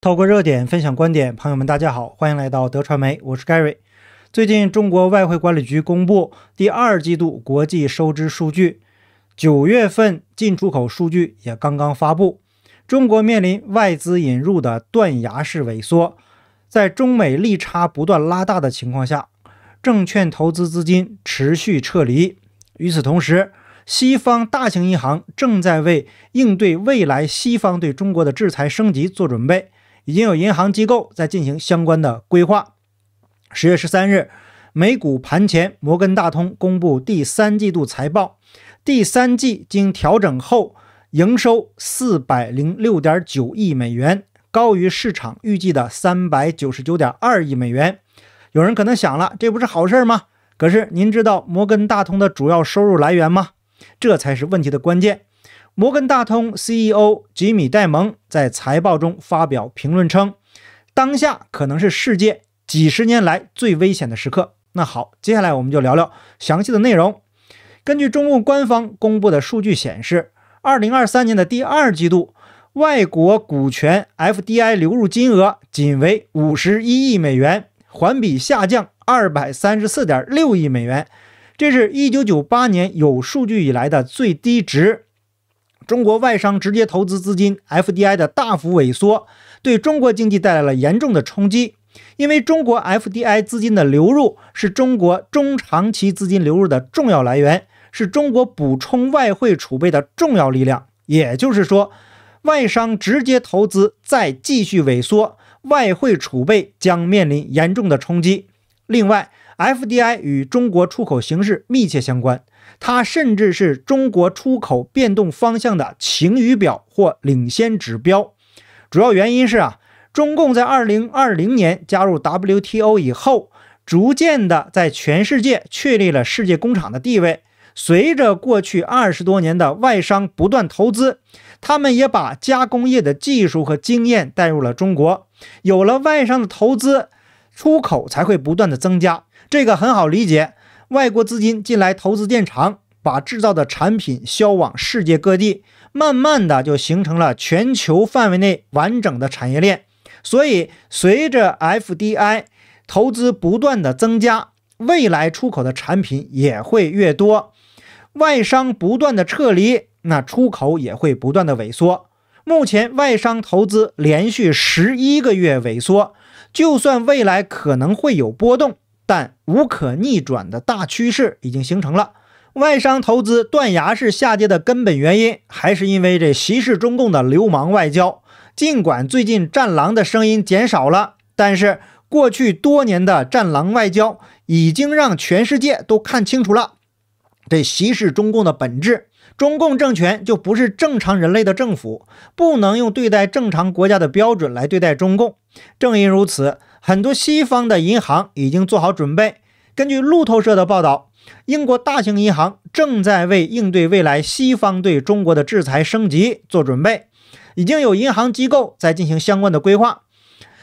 透过热点分享观点，朋友们，大家好，欢迎来到德传媒，我是 Gary。最近，中国外汇管理局公布第二季度国际收支数据，九月份进出口数据也刚刚发布。中国面临外资引入的断崖式萎缩，在中美利差不断拉大的情况下，证券投资资金持续撤离。与此同时，西方大型银行正在为应对未来西方对中国的制裁升级做准备。已经有银行机构在进行相关的规划。十月十三日，美股盘前，摩根大通公布第三季度财报，第三季经调整后营收四百零六点九亿美元，高于市场预计的三百九十九点二亿美元。有人可能想了，这不是好事吗？可是您知道摩根大通的主要收入来源吗？这才是问题的关键。摩根大通 CEO 吉米戴蒙在财报中发表评论称，当下可能是世界几十年来最危险的时刻。那好，接下来我们就聊聊详细的内容。根据中共官方公布的数据显示，二零二三年的第二季度外国股权 FDI 流入金额仅为五十一亿美元，环比下降二百三十四点六亿美元，这是一九九八年有数据以来的最低值。中国外商直接投资资金 （FDI） 的大幅萎缩，对中国经济带来了严重的冲击。因为中国 FDI 资金的流入是中国中长期资金流入的重要来源，是中国补充外汇储备的重要力量。也就是说，外商直接投资再继续萎缩，外汇储备将面临严重的冲击。另外，FDI 与中国出口形势密切相关，它甚至是中国出口变动方向的晴雨表或领先指标。主要原因是啊，中共在二零二零年加入 WTO 以后，逐渐的在全世界确立了世界工厂的地位。随着过去二十多年的外商不断投资，他们也把加工业的技术和经验带入了中国。有了外商的投资，出口才会不断的增加。这个很好理解，外国资金进来投资电厂，把制造的产品销往世界各地，慢慢的就形成了全球范围内完整的产业链。所以，随着 FDI 投资不断的增加，未来出口的产品也会越多。外商不断的撤离，那出口也会不断的萎缩。目前外商投资连续十一个月萎缩，就算未来可能会有波动。但无可逆转的大趋势已经形成了。外商投资断崖式下跌的根本原因，还是因为这歧视中共的流氓外交。尽管最近战狼的声音减少了，但是过去多年的战狼外交已经让全世界都看清楚了，这歧视中共的本质。中共政权就不是正常人类的政府，不能用对待正常国家的标准来对待中共。正因如此。很多西方的银行已经做好准备。根据路透社的报道，英国大型银行正在为应对未来西方对中国的制裁升级做准备，已经有银行机构在进行相关的规划。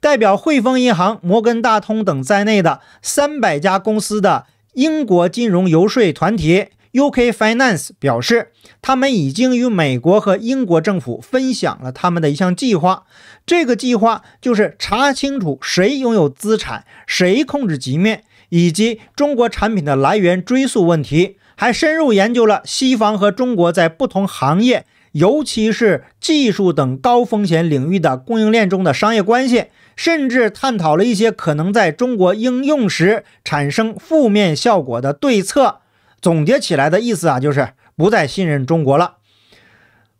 代表汇丰银行、摩根大通等在内的300家公司的英国金融游说团体。UK Finance 表示，他们已经与美国和英国政府分享了他们的一项计划。这个计划就是查清楚谁拥有资产、谁控制局面，以及中国产品的来源追溯问题。还深入研究了西方和中国在不同行业，尤其是技术等高风险领域的供应链中的商业关系，甚至探讨了一些可能在中国应用时产生负面效果的对策。总结起来的意思啊，就是不再信任中国了。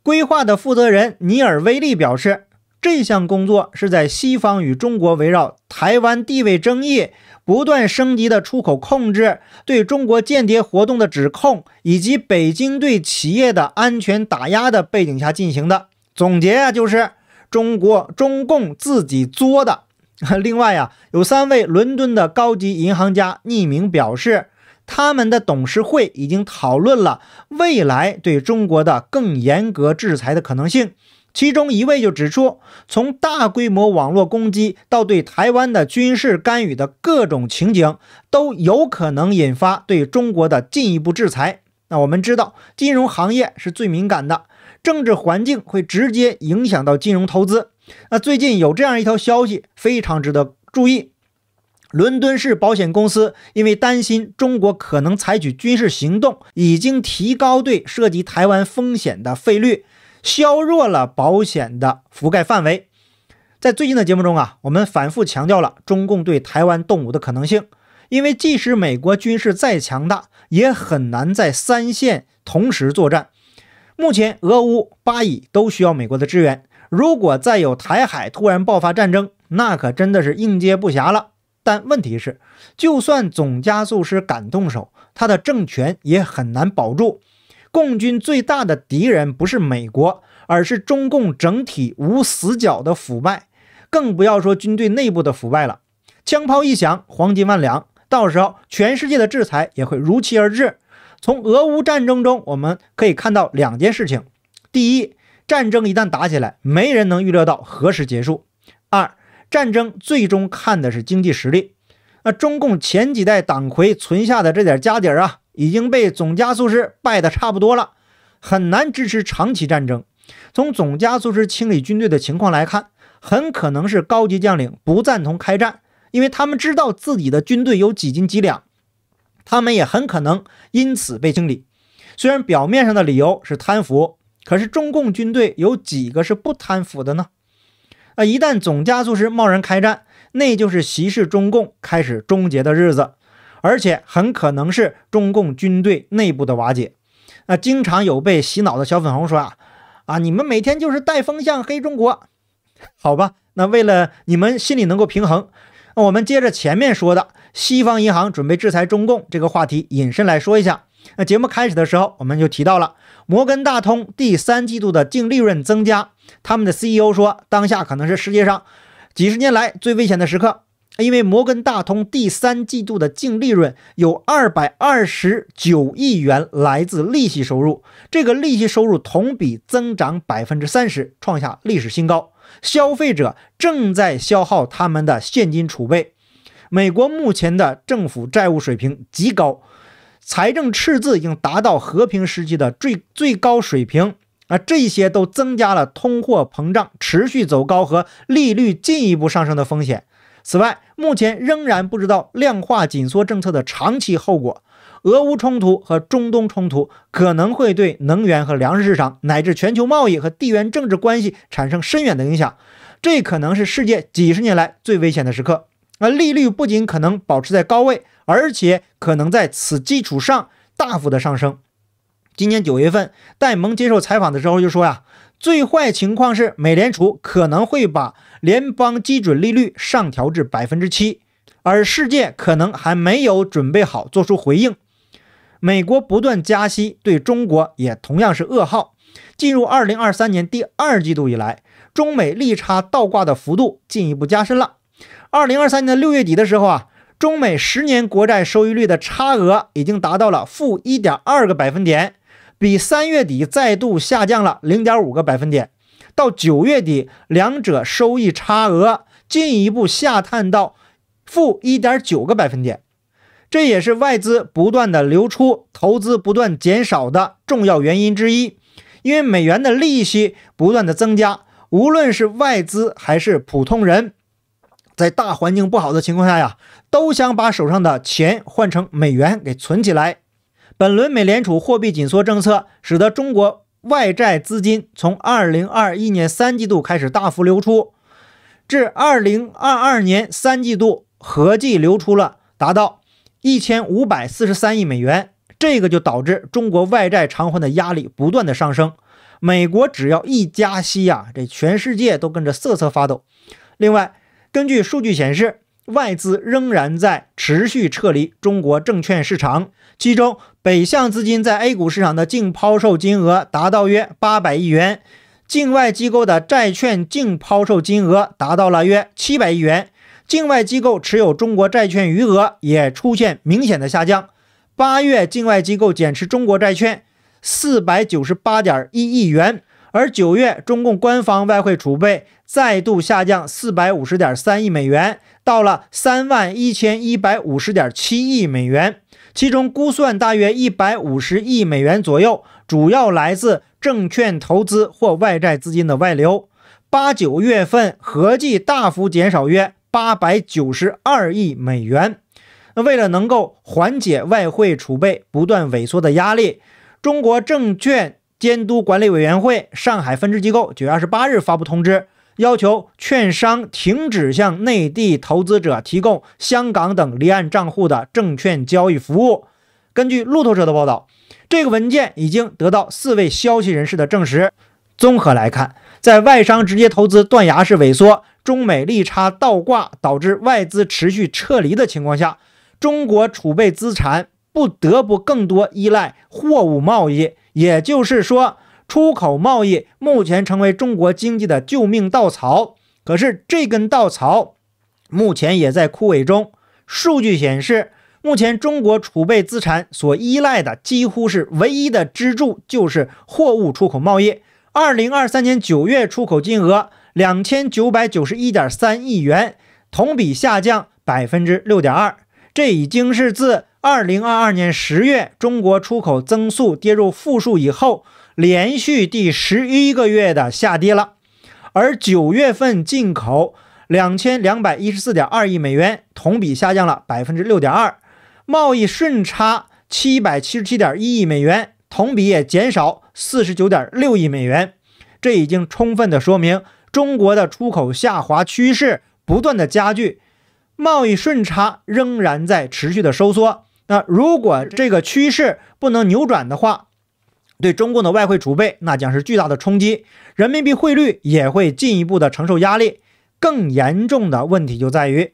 规划的负责人尼尔·威利表示，这项工作是在西方与中国围绕台湾地位争议不断升级的出口控制、对中国间谍活动的指控以及北京对企业的安全打压的背景下进行的。总结啊，就是中国中共自己作的。另外啊，有三位伦敦的高级银行家匿名表示。他们的董事会已经讨论了未来对中国的更严格制裁的可能性。其中一位就指出，从大规模网络攻击到对台湾的军事干预的各种情景，都有可能引发对中国的进一步制裁。那我们知道，金融行业是最敏感的，政治环境会直接影响到金融投资。那最近有这样一条消息，非常值得注意。伦敦市保险公司因为担心中国可能采取军事行动，已经提高对涉及台湾风险的费率，削弱了保险的覆盖范围。在最近的节目中啊，我们反复强调了中共对台湾动武的可能性，因为即使美国军事再强大，也很难在三线同时作战。目前，俄乌、巴以都需要美国的支援，如果再有台海突然爆发战争，那可真的是应接不暇了。但问题是，就算总加速师敢动手，他的政权也很难保住。共军最大的敌人不是美国，而是中共整体无死角的腐败，更不要说军队内部的腐败了。枪炮一响，黄金万两，到时候全世界的制裁也会如期而至。从俄乌战争中，我们可以看到两件事情：第一，战争一旦打起来，没人能预料到何时结束；二，战争最终看的是经济实力，那中共前几代党魁存下的这点家底儿啊，已经被总加速师败得差不多了，很难支持长期战争。从总加速师清理军队的情况来看，很可能是高级将领不赞同开战，因为他们知道自己的军队有几斤几两，他们也很可能因此被清理。虽然表面上的理由是贪腐，可是中共军队有几个是不贪腐的呢？啊！一旦总加速师贸然开战，那就是习氏中共开始终结的日子，而且很可能是中共军队内部的瓦解。啊，经常有被洗脑的小粉红说：“啊，你们每天就是带风向黑中国。”好吧，那为了你们心里能够平衡，那我们接着前面说的西方银行准备制裁中共这个话题引申来说一下。那节目开始的时候我们就提到了。摩根大通第三季度的净利润增加，他们的 CEO 说，当下可能是世界上几十年来最危险的时刻，因为摩根大通第三季度的净利润有229亿元来自利息收入，这个利息收入同比增长百分之三十，创下历史新高。消费者正在消耗他们的现金储备，美国目前的政府债务水平极高。财政赤字已经达到和平时期的最最高水平，啊，这些都增加了通货膨胀持续走高和利率进一步上升的风险。此外，目前仍然不知道量化紧缩政策的长期后果。俄乌冲突和中东冲突可能会对能源和粮食市场，乃至全球贸易和地缘政治关系产生深远的影响。这可能是世界几十年来最危险的时刻。那利率不仅可能保持在高位，而且可能在此基础上大幅的上升。今年九月份，戴蒙接受采访的时候就说呀，最坏情况是美联储可能会把联邦基准利率上调至百分之七，而世界可能还没有准备好做出回应。美国不断加息，对中国也同样是噩耗。进入二零二三年第二季度以来，中美利差倒挂的幅度进一步加深了。二零二三年的六月底的时候啊，中美十年国债收益率的差额已经达到了负一点二个百分点，比三月底再度下降了零点五个百分点。到九月底，两者收益差额进一步下探到负一点九个百分点，这也是外资不断的流出、投资不断减少的重要原因之一。因为美元的利息不断的增加，无论是外资还是普通人。在大环境不好的情况下呀，都想把手上的钱换成美元给存起来。本轮美联储货币紧缩政策，使得中国外债资金从二零二一年三季度开始大幅流出，至二零二二年三季度合计流出了达到一千五百四十三亿美元，这个就导致中国外债偿还的压力不断的上升。美国只要一加息呀，这全世界都跟着瑟瑟发抖。另外，根据数据显示，外资仍然在持续撤离中国证券市场。其中，北向资金在 A 股市场的净抛售金额达到约八百亿元；境外机构的债券净抛售金额达到了约七百亿元。境外机构持有中国债券余额也出现明显的下降。八月境外机构减持中国债券四百九十八点一亿元，而九月中共官方外汇储备。再度下降四百五十点三亿美元，到了三万一千一百五十点七亿美元，其中估算大约一百五十亿美元左右，主要来自证券投资或外债资金的外流。八九月份合计大幅减少约八百九十二亿美元。那为了能够缓解外汇储备不断萎缩的压力，中国证券监督管理委员会上海分支机构九月二十八日发布通知。要求券商停止向内地投资者提供香港等离岸账户的证券交易服务。根据路透社的报道，这个文件已经得到四位消息人士的证实。综合来看，在外商直接投资断崖式萎缩、中美利差倒挂导致外资持续撤离的情况下，中国储备资产不得不更多依赖货物贸易。也就是说。出口贸易目前成为中国经济的救命稻草，可是这根稻草目前也在枯萎中。数据显示，目前中国储备资产所依赖的几乎是唯一的支柱，就是货物出口贸易。二零二三年九月出口金额两千九百九十一点三亿元，同比下降百分之六点二。这已经是自二零二二年十月中国出口增速跌入负数以后。连续第十一个月的下跌了，而九月份进口两千两百一十四点二亿美元，同比下降了百分之六点二，贸易顺差七百七十七点一亿美元，同比也减少四十九点六亿美元。这已经充分的说明中国的出口下滑趋势不断的加剧，贸易顺差仍然在持续的收缩。那如果这个趋势不能扭转的话，对中共的外汇储备，那将是巨大的冲击，人民币汇率也会进一步的承受压力。更严重的问题就在于，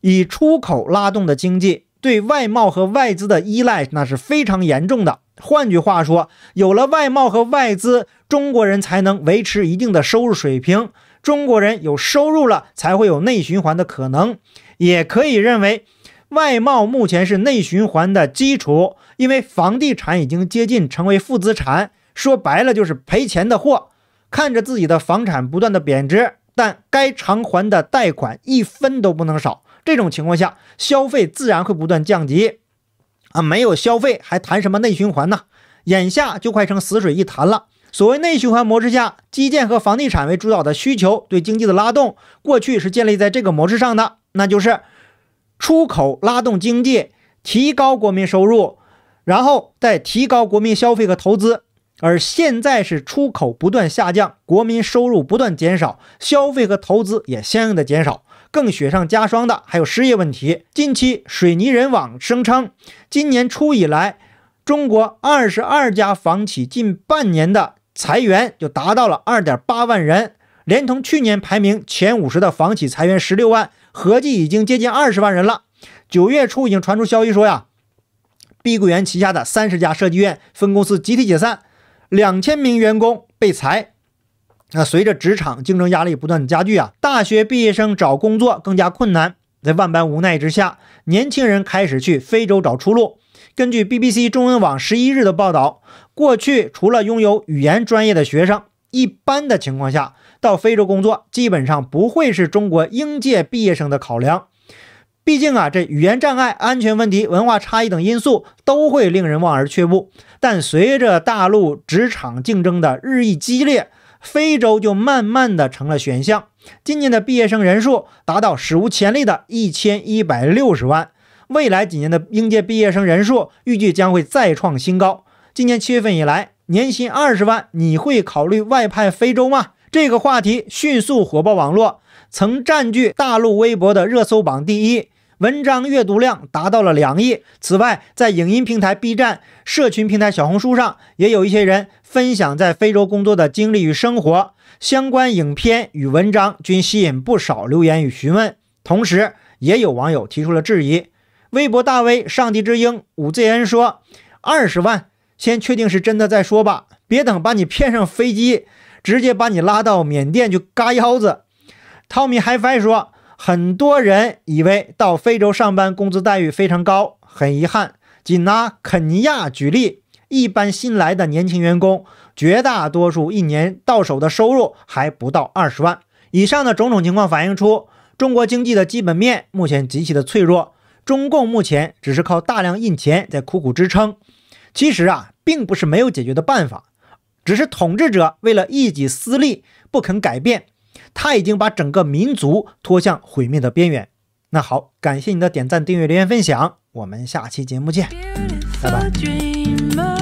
以出口拉动的经济对外贸和外资的依赖那是非常严重的。换句话说，有了外贸和外资，中国人才能维持一定的收入水平。中国人有收入了，才会有内循环的可能。也可以认为。外贸目前是内循环的基础，因为房地产已经接近成为负资产，说白了就是赔钱的货。看着自己的房产不断的贬值，但该偿还的贷款一分都不能少。这种情况下，消费自然会不断降级，啊，没有消费还谈什么内循环呢？眼下就快成死水一潭了。所谓内循环模式下，基建和房地产为主导的需求对经济的拉动，过去是建立在这个模式上的，那就是。出口拉动经济，提高国民收入，然后再提高国民消费和投资。而现在是出口不断下降，国民收入不断减少，消费和投资也相应的减少。更雪上加霜的还有失业问题。近期，水泥人网声称，今年初以来，中国二十二家房企近半年的裁员就达到了二点八万人，连同去年排名前五十的房企裁员十六万。合计已经接近二十万人了。九月初已经传出消息说呀，碧桂园旗下的三十家设计院分公司集体解散，两千名员工被裁。那随着职场竞争压力不断加剧啊，大学毕业生找工作更加困难。在万般无奈之下，年轻人开始去非洲找出路。根据 BBC 中文网十一日的报道，过去除了拥有语言专业的学生。一般的情况下，到非洲工作基本上不会是中国应届毕业生的考量，毕竟啊，这语言障碍、安全问题、文化差异等因素都会令人望而却步。但随着大陆职场竞争的日益激烈，非洲就慢慢的成了选项。今年的毕业生人数达到史无前例的一千一百六十万，未来几年的应届毕业生人数预计将会再创新高。今年七月份以来。年薪二十万，你会考虑外派非洲吗？这个话题迅速火爆网络，曾占据大陆微博的热搜榜第一，文章阅读量达到了两亿。此外，在影音平台 B 站、社群平台小红书上，也有一些人分享在非洲工作的经历与生活，相关影片与文章均吸引不少留言与询问。同时，也有网友提出了质疑。微博大 V“ 上帝之鹰”武 ZN 说：“二十万。”先确定是真的再说吧，别等把你骗上飞机，直接把你拉到缅甸去嘎腰子。汤米· m 翻说，很多人以为到非洲上班工资待遇非常高，很遗憾，仅拿肯尼亚举例，一般新来的年轻员工绝大多数一年到手的收入还不到二十万。以上的种种情况反映出中国经济的基本面目前极其的脆弱，中共目前只是靠大量印钱在苦苦支撑。其实啊，并不是没有解决的办法，只是统治者为了一己私利不肯改变。他已经把整个民族拖向毁灭的边缘。那好，感谢你的点赞、订阅、留言、分享，我们下期节目见，拜拜。